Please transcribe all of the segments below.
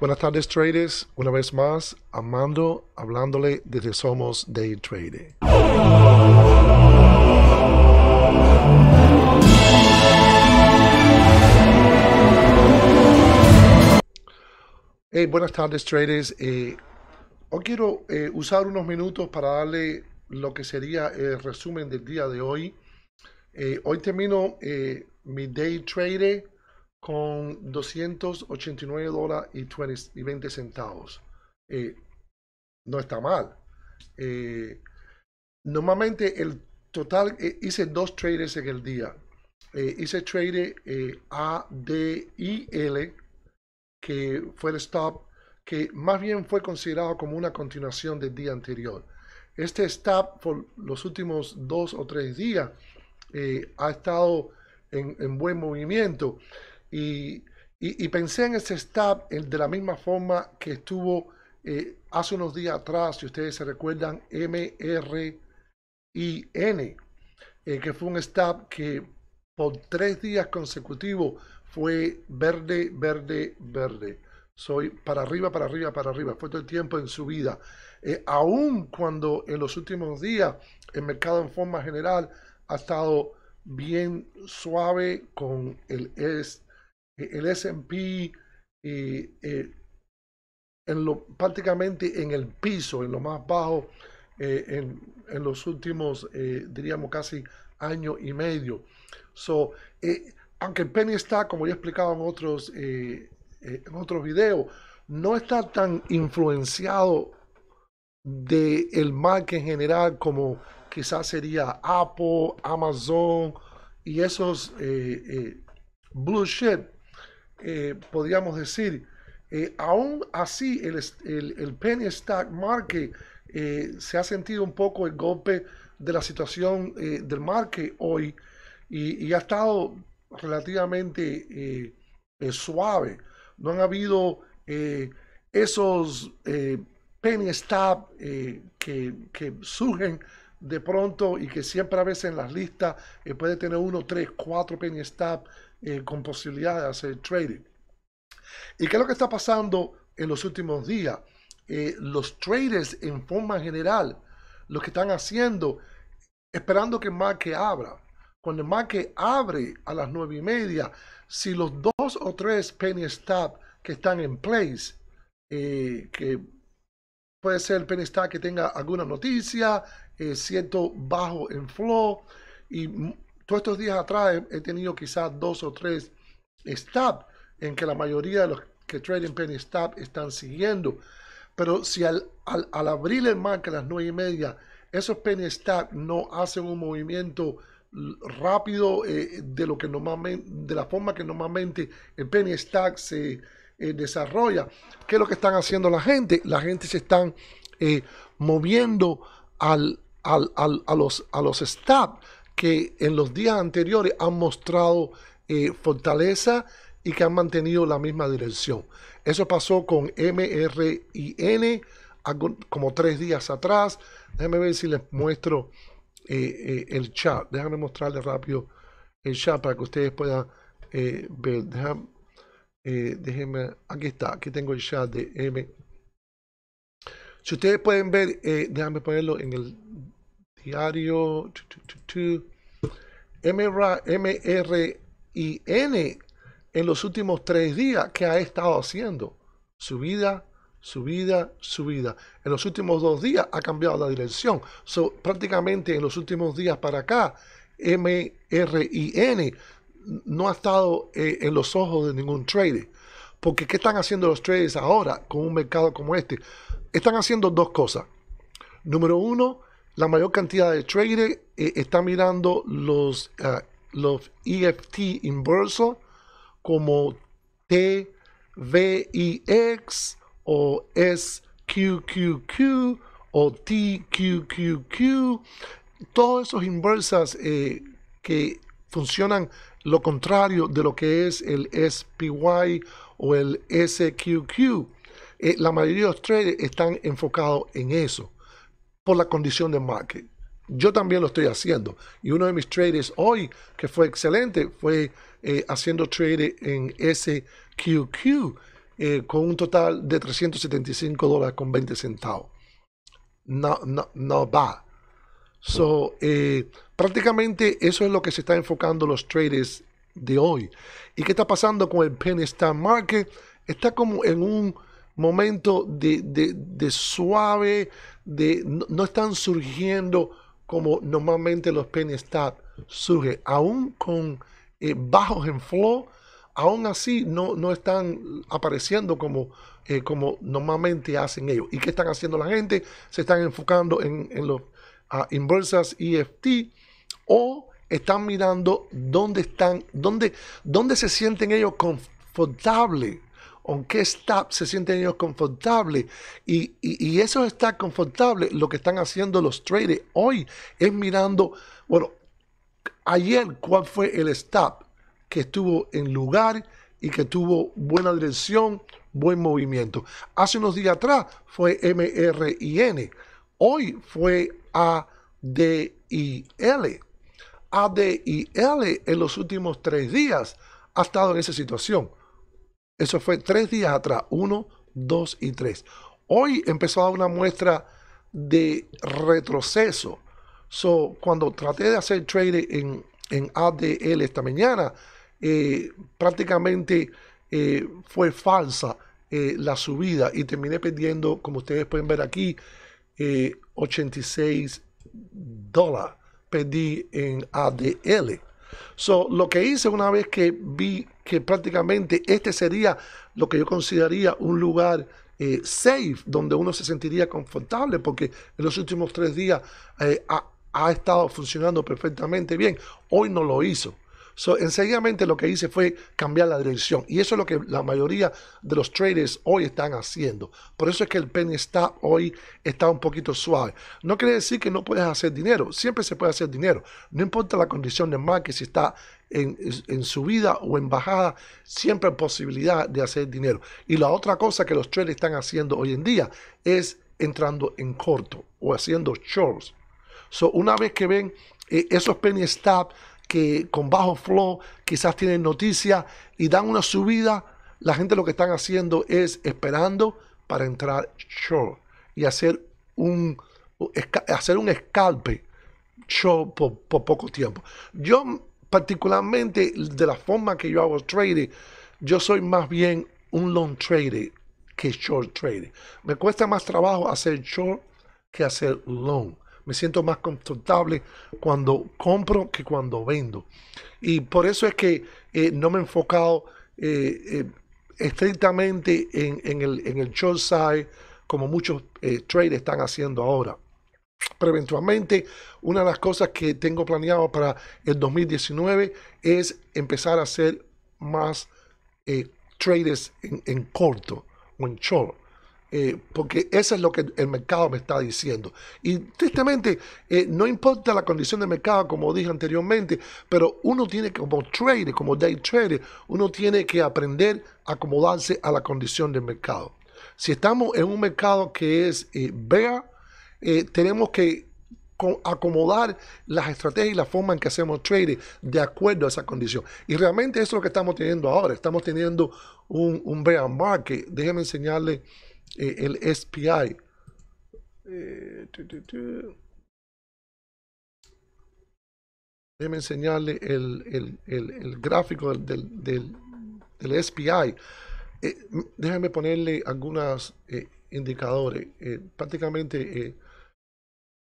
Buenas tardes traders, una vez más, Amando, hablándole desde Somos Day Trader. buenas tardes traders, eh, hoy quiero eh, usar unos minutos para darle lo que sería el resumen del día de hoy. Eh, hoy termino mi Day Trader con 289 dólares y, 20, y 20 centavos. Eh, no está mal. Eh, normalmente el total, eh, hice dos traders en el día. hice trade A, D y L, que fue el stop, que más bien fue considerado como una continuación del día anterior. Este stop por los últimos dos o tres días ha estado en, en buen movimiento. Y, pensé en ese staff de la misma forma que estuvo eh, hace unos días atrás, si ustedes se recuerdan, MRIN, eh, que fue un stab que por tres días consecutivos fue verde, verde, verde. Soy para arriba, para arriba, para arriba. Fue todo el tiempo en su vida. Eh, aún cuando en los últimos días el mercado en forma general ha estado bien suave con el, S e-, el SP eh, en lo, prácticamente en el piso, en lo más bajo, eh, en, los últimos, eh, diríamos, casi año y medio. So, aunque penny está, como ya explicaba en otros, en otros videos, no está tan influenciado de el market en general como quizás sería Apple, Amazon y esos blue shit eh, podríamos decir, eh, aún así el, el, el, penny stock market eh, se ha sentido un poco el golpe de la situación del market hoy y, y ha estado relativamente suave. No han habido esos penny stock que, que surgen de pronto y que siempre a veces en las listas puede tener uno, tres, cuatro penny eh, con posibilidad de hacer trading. ¿Y qué es lo que está pasando en los últimos días? Eh, los traders en forma general, lo que están haciendo, esperando que el market abra. Cuando el market abre a las nueve y media, si los dos o tres penny stop que están en place, eh, que puede ser el penny stop que tenga alguna noticia, eh, cierto bajo en flow y todos estos días atrás he, tenido quizás dos o tres stop en que la mayoría de los que traden penny stop están siguiendo. Pero si al, al, abrir el marco a las nueve y media, esos penny stop no hacen un movimiento rápido eh, de lo que normalmente de la forma que normalmente el penny stack se eh, desarrolla qué es lo que están haciendo la gente la gente se están eh, moviendo a los a los que en los días anteriores han mostrado eh, fortaleza y que han mantenido la misma dirección. Eso pasó con N como tres días atrás. Déjenme ver si les muestro eh, eh, el chat. Déjenme mostrarles rápido el chat para que ustedes puedan ver. déjenme, aquí está, aquí tengo el chat de M. Si ustedes pueden ver, déjenme ponerlo en el diario m r i MRIN en los últimos tres días que ha estado haciendo. Subida, subida, subida. En los últimos dos días ha cambiado la dirección. prácticamente en los últimos días para acá, MRIN no ha estado eh, en los ojos de ningún trader. Porque ¿qué están haciendo los traders ahora con un mercado como este? Están haciendo dos cosas. Número uno, la mayor cantidad de traders eh, está mirando los, ah, los EFT inversos como TVIX o SQQQ o TQQQ. Todos esos inversas eh, que funcionan lo contrario de lo que es el SPY o el SQQ. Eh, la mayoría de los traders están enfocados en eso por la condición de market. Yo también lo estoy haciendo. Y uno de mis traders hoy, que fue excelente, fue eh, haciendo trade en SQQ eh, con un total de 375 dólares con 20 centavos. No, no, no va. So, eh, prácticamente eso es lo que se está enfocando los traders de hoy. ¿Y qué está pasando con el Penn State market? Está como en un momento de, suave, de, no, están surgiendo como normalmente los penny stats surge, aún con eh, bajos en flow, aún así no, no están apareciendo como, eh, como normalmente hacen ellos. ¿Y qué están haciendo la gente? Se están enfocando en, en los inversas EFT o están mirando dónde están, dónde, dónde se sienten ellos confortables aunque qué se sienten ellos confortables. Y, y, eso está confortable. Lo que están haciendo los traders hoy es mirando, bueno, ayer cuál fue el stop que estuvo en lugar y que tuvo buena dirección, buen movimiento. Hace unos días atrás fue MRIN, hoy fue ADIL. ADIL en los últimos tres días ha estado en esa situación. Eso fue tres días atrás, uno, dos y tres. Hoy empezó a dar una muestra de retroceso. So, cuando traté de hacer trade en, ADL esta mañana, eh, prácticamente eh, fue falsa eh, la subida y terminé perdiendo, como ustedes pueden ver aquí, 86 dólares. Perdí en ADL. So, lo que hice una vez que vi que prácticamente este sería lo que yo consideraría un lugar eh, safe, donde uno se sentiría confortable, porque en los últimos tres días eh, ha, ha estado funcionando perfectamente bien. Hoy no lo hizo. So, enseguidamente lo que hice fue cambiar la dirección. Y eso es lo que la mayoría de los traders hoy están haciendo. Por eso es que el penny está hoy está un poquito suave. No quiere decir que no puedes hacer dinero. Siempre se puede hacer dinero. No importa la condición del market, si está en, en, subida o en bajada, siempre hay posibilidad de hacer dinero. Y la otra cosa que los traders están haciendo hoy en día es entrando en corto o haciendo shorts. So, una vez que ven eh, esos penny stops, que con bajo flow quizás tienen noticias y dan una subida, la gente lo que están haciendo es esperando para entrar short y hacer un, hacer un escalpe short por, por poco tiempo. Yo particularmente de la forma que yo hago trading, yo soy más bien un long trader que short trader. Me cuesta más trabajo hacer short que hacer long me siento más confortable cuando compro que cuando vendo. Y por eso es que eh, no me he enfocado eh, eh, estrictamente en, el, en short side como muchos traders están haciendo ahora. Pero eventualmente una de las cosas que tengo planeado para el 2019 es empezar a hacer más traders en, corto o en short. Eh, porque eso es lo que el mercado me está diciendo. Y tristemente, eh, no importa la condición del mercado, como dije anteriormente, pero uno tiene que como trader, como day trader, uno tiene que aprender a acomodarse a la condición del mercado. Si estamos en un mercado que es eh, bear, eh, tenemos que acomodar las estrategias y la forma en que hacemos trade de acuerdo a esa condición. Y realmente eso es lo que estamos teniendo ahora. Estamos teniendo un, un bear market. Déjenme enseñarles eh, el SPI. Eh, enseñarle el, gráfico del, del, del SPI. Eh, ponerle algunos eh, indicadores. Eh, prácticamente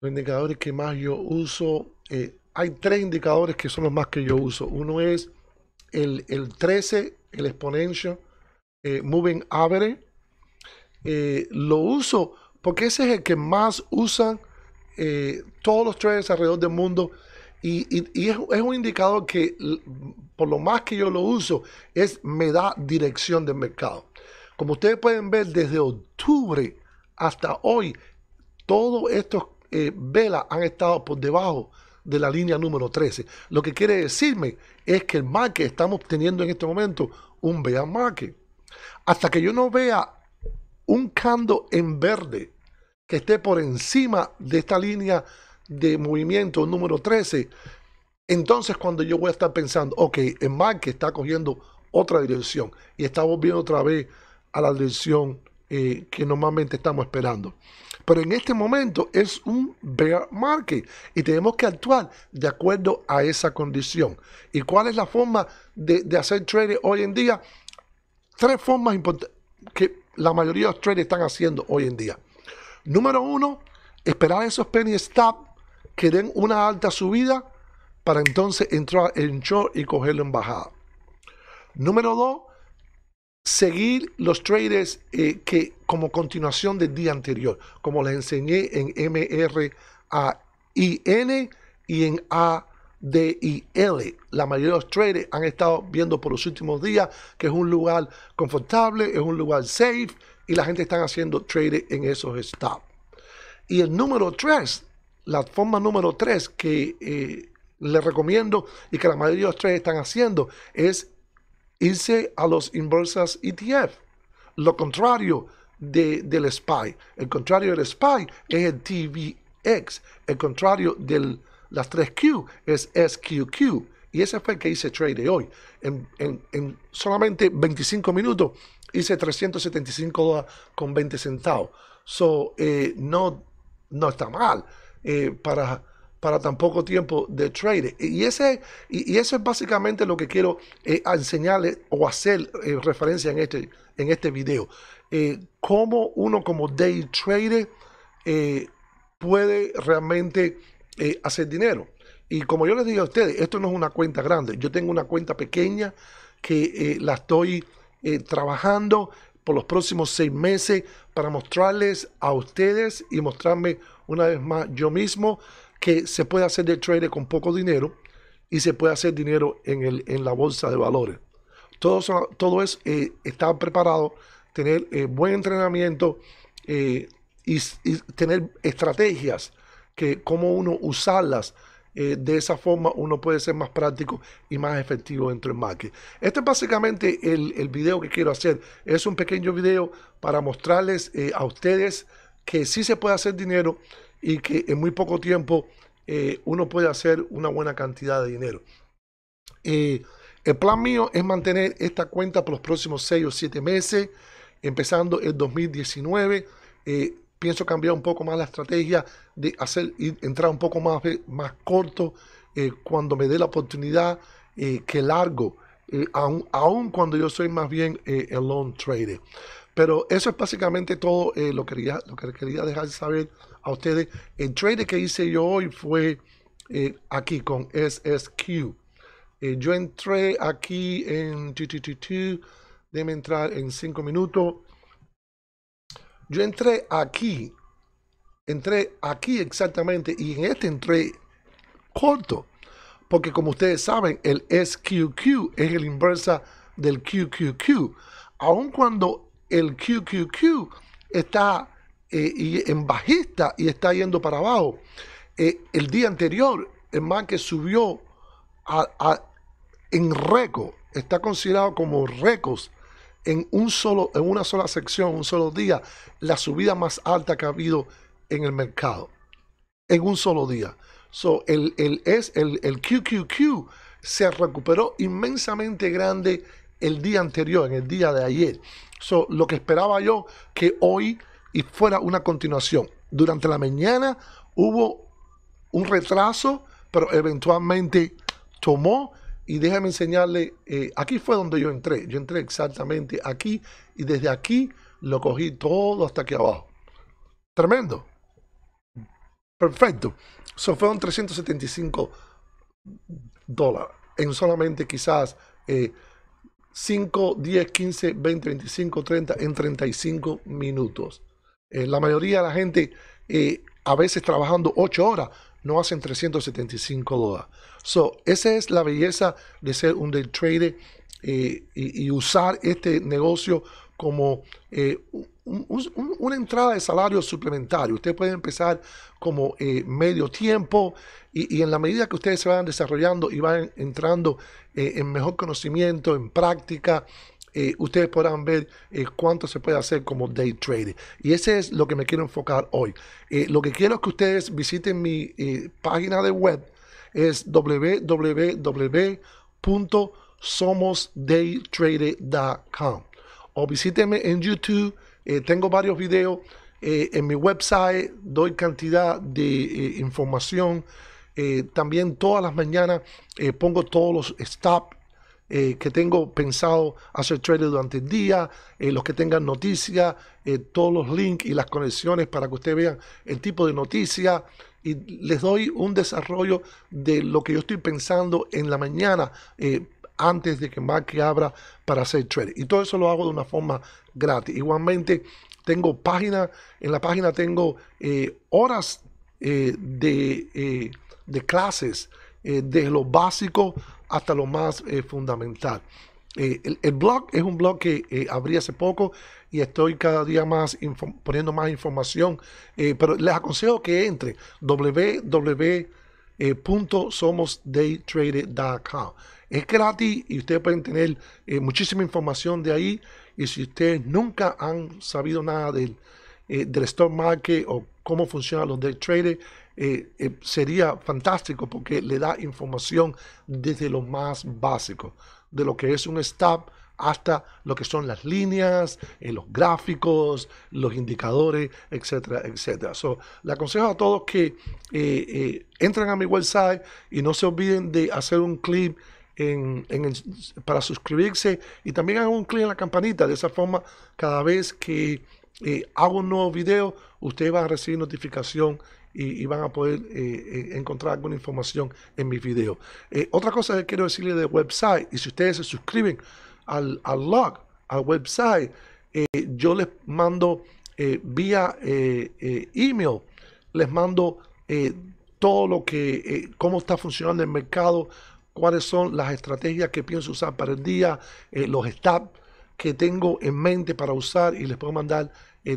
los indicadores que más yo uso. hay tres indicadores que son los más que yo uso. Uno es el, 13, el exponential, moving average eh, lo uso porque ese es el que más usan eh, todos los traders alrededor del mundo. Y, es, un indicador que, por lo más que yo lo uso, es me da dirección del mercado. Como ustedes pueden ver, desde octubre hasta hoy, todos estos eh, velas han estado por debajo de la línea número 13. Lo que quiere decirme es que el market estamos teniendo en este momento un bear market. Hasta que yo no vea un cando en verde que esté por encima de esta línea de movimiento número 13, entonces cuando yo voy a estar pensando, ok, el market está cogiendo otra dirección y está volviendo otra vez a la dirección eh, que normalmente estamos esperando. Pero en este momento es un bear market y tenemos que actuar de acuerdo a esa condición. ¿Y cuál es la forma de, hacer trading hoy en día? Tres formas que la mayoría de los traders están haciendo hoy en día. Número uno, esperar esos penny stop que den una alta subida para entonces entrar en short y cogerlo en bajada. Número dos, seguir los traders eh, que como continuación del día anterior, como les enseñé en MRAIN y en A. DIL. La mayoría de los traders han estado viendo por los últimos días que es un lugar confortable, es un lugar safe y la gente está haciendo trading en esos stops. Y el número 3, la forma número 3 que eh, les recomiendo y que la mayoría de los traders están haciendo es irse a los inversas ETF. Lo contrario del SPY. El contrario del SPY es el TVX. El contrario del las tres Q es SQQ. Y ese fue el que hice trade hoy. En, solamente 25 minutos hice 375 dólares con 20 centavos. So, eh, no, no está mal eh, para, para tan poco tiempo de trade. Y, ese, y, eso es básicamente lo que quiero eh, enseñarles o hacer referencia en este, en este video. cómo uno como day trader puede realmente eh, hacer dinero. Y como yo les digo a ustedes, esto no es una cuenta grande. Yo tengo una cuenta pequeña que eh, la estoy eh, trabajando por los próximos seis meses para mostrarles a ustedes y mostrarme una vez más yo mismo que se puede hacer de trader con poco dinero y se puede hacer dinero en, el, en la bolsa de valores. Todo, eso todo es estar preparado, tener buen entrenamiento y tener estrategias que cómo uno usarlas. Eh, de esa forma uno puede ser más práctico y más efectivo dentro del market Este es básicamente el, el, video que quiero hacer. Es un pequeño video para mostrarles eh, a ustedes que sí se puede hacer dinero y que en muy poco tiempo eh, uno puede hacer una buena cantidad de dinero. el plan mío es mantener esta cuenta por los próximos 6 o 7 meses, empezando el 2019 pienso cambiar un poco más la estrategia de hacer entrar un poco más, más corto eh, cuando me dé la oportunidad eh, que largo, eh, aún aun, cuando yo soy más bien el long trader. Pero eso es básicamente todo lo, que quería, lo quería dejar saber a ustedes. El trade que hice yo hoy fue aquí con SSQ. yo entré aquí en... Deme entrar en 5 minutos. Yo entré aquí, entré aquí exactamente y en este entré corto, porque como ustedes saben, el SQQ es el inversa del QQQ. Aun cuando el QQQ está eh, en bajista y está yendo para abajo, eh, el día anterior el que subió en récord, está considerado como récords en, un solo, en una sola sección, un solo día, la subida más alta que ha habido en el mercado. En un solo día. So, el, es, el, el QQQ se recuperó inmensamente grande el día anterior, en el día de ayer. So, lo que esperaba yo que hoy y fuera una continuación. Durante la mañana hubo un retraso, pero eventualmente tomó y déjame enseñarle, eh, aquí fue donde yo entré, yo entré exactamente aquí y desde aquí lo cogí todo hasta aquí abajo. Tremendo. Perfecto. Eso fueron 375 dólares en solamente quizás 5, 10, 15, 20, 25, 30, en 35 minutos. Eh, la mayoría de la gente eh, a veces trabajando 8 horas no hacen 375 dólares. So, esa es la belleza de ser un day trader eh, y, usar este negocio como eh, una entrada de salario suplementario. Usted puede empezar como eh, medio tiempo y, en la medida que ustedes se van desarrollando y van entrando en mejor conocimiento, en práctica, eh, ustedes podrán ver eh, cuánto se puede hacer como day trading. Y ese es lo que me quiero enfocar hoy. Eh, lo que quiero es que ustedes visiten mi página de web, es www.somosdaytrader.com. O visítenme en YouTube, tengo varios videos. en mi website doy cantidad de información. también todas las mañanas pongo todos los stop eh, que tengo pensado hacer trade durante el día, eh, los que tengan noticias, eh, todos los links y las conexiones para que ustedes vean el tipo de noticias. Y les doy un desarrollo de lo que yo estoy pensando en la mañana antes de que que abra para hacer trading. Y todo eso lo hago de una forma gratis. Igualmente, tengo página, en la página tengo horas de, clases de, clases, lo básico hasta lo más eh, fundamental. Eh, el, blog es un blog que eh, abrí hace poco y estoy cada día más poniendo más información, pero les aconsejo que entre www.somosdaytrader.com. Es gratis y ustedes pueden tener muchísima información de ahí y si ustedes nunca han sabido nada del, del stock market o cómo funcionan los day traders, eh, eh, sería fantástico porque le da información desde lo más básico, de lo que es un stop hasta lo que son las líneas, eh, los gráficos, los indicadores, etcétera, etcétera. So, le aconsejo a todos que entren a mi website y no se olviden de hacer un clip para suscribirse y también hagan un clic en la campanita. De esa forma, cada vez que hago un nuevo video, usted va a recibir notificación y, van a poder eh, eh, encontrar alguna información en mis videos. Eh, otra cosa que quiero decirles de website, y si ustedes se suscriben al, al log, al website, yo les mando vía email, les mando todo lo que, cómo está funcionando el mercado, cuáles son las estrategias que pienso usar para el día, los stats que tengo en mente para usar y les puedo mandar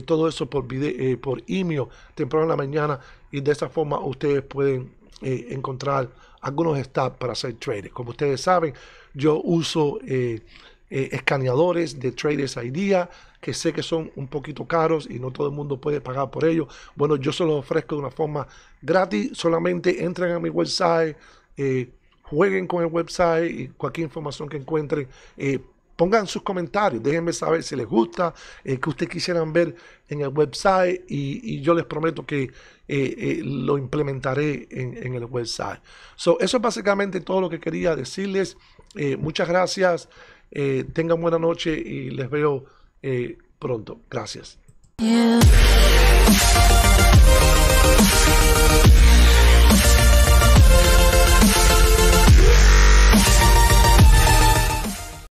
todo eso por, video, por email temprano en la mañana y de esa forma ustedes pueden eh, encontrar algunos stats para hacer trades. Como ustedes saben, yo uso eh, eh, escaneadores de Traders día que sé que son un poquito caros y no todo el mundo puede pagar por ellos. Bueno, yo se los ofrezco de una forma gratis. Solamente entren a mi website, jueguen con el website y cualquier información que encuentren Pongan sus comentarios, déjenme saber si les gusta, eh, que ustedes quisieran ver en el website y, yo les prometo que eh, eh, lo implementaré en, el website. eso es básicamente todo lo que quería decirles. muchas gracias, tengan buena noche y les veo pronto. Gracias.